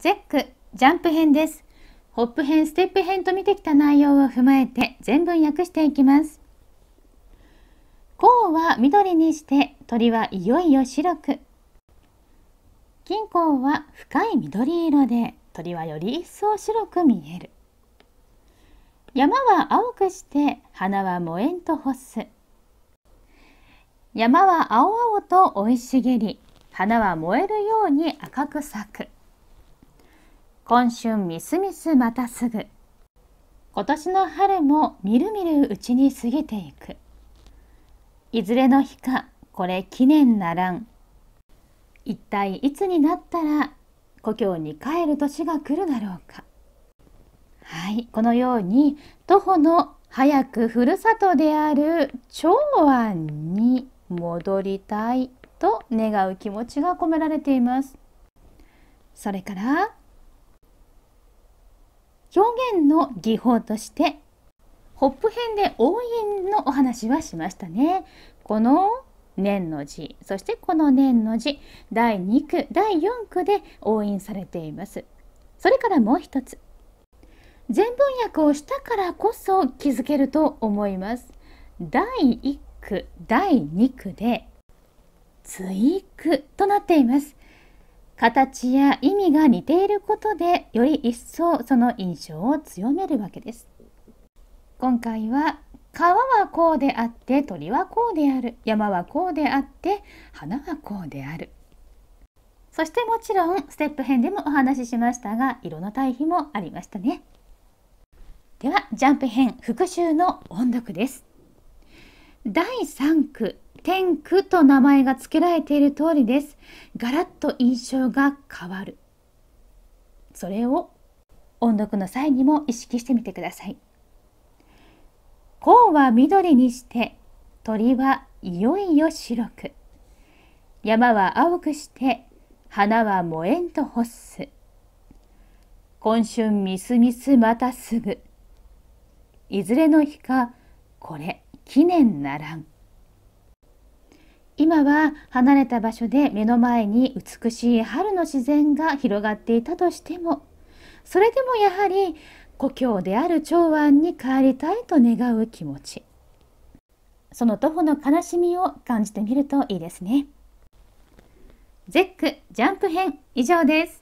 ゼックジャンプ編です。ホップ編、ステップ編と見てきた内容を踏まえて全文訳していきます。甲は緑にして鳥はいよいよ白く。金庫は深い緑色で鳥はより一層白く見える。山は青くして花は燃えんと干す。山は青々と生い茂り、花は燃えるように赤く咲く。今春みすみすまたすぐ今年の春もみるみるうちに過ぎていくいずれの日かこれ記念ならん一体いつになったら故郷に帰る年が来るだろうかはいこのように徒歩の早くふるさとである長安に戻りたいと願う気持ちが込められていますそれから表現の技法としてホップ編で応印のお話はしましたね。この年の字そしてこの年の字第2句第4句で応印されています。それからもう一つ全文訳をしたからこそ気づけると思います。第1句第2句で「追句」となっています。形や意味が似ていることでより一層その印象を強めるわけです。今回は川はこうであって鳥はこうである山はこうであって花はこうであるそしてもちろんステップ編でもお話ししましたが色の対比もありましたねではジャンプ編復習の音読です第3句天空と名前が付けられている通りです。ガラッと印象が変わる。それを音読の際にも意識してみてください。甲は緑にして鳥はいよいよ白く山は青くして花は燃えんと干す今春みすみすまたすぐいずれの日かこれ記念ならん。今は離れた場所で目の前に美しい春の自然が広がっていたとしてもそれでもやはり故郷である長安に帰りたいと願う気持ちその徒歩の悲しみを感じてみるといいですね。ゼックジャンプ編以上です。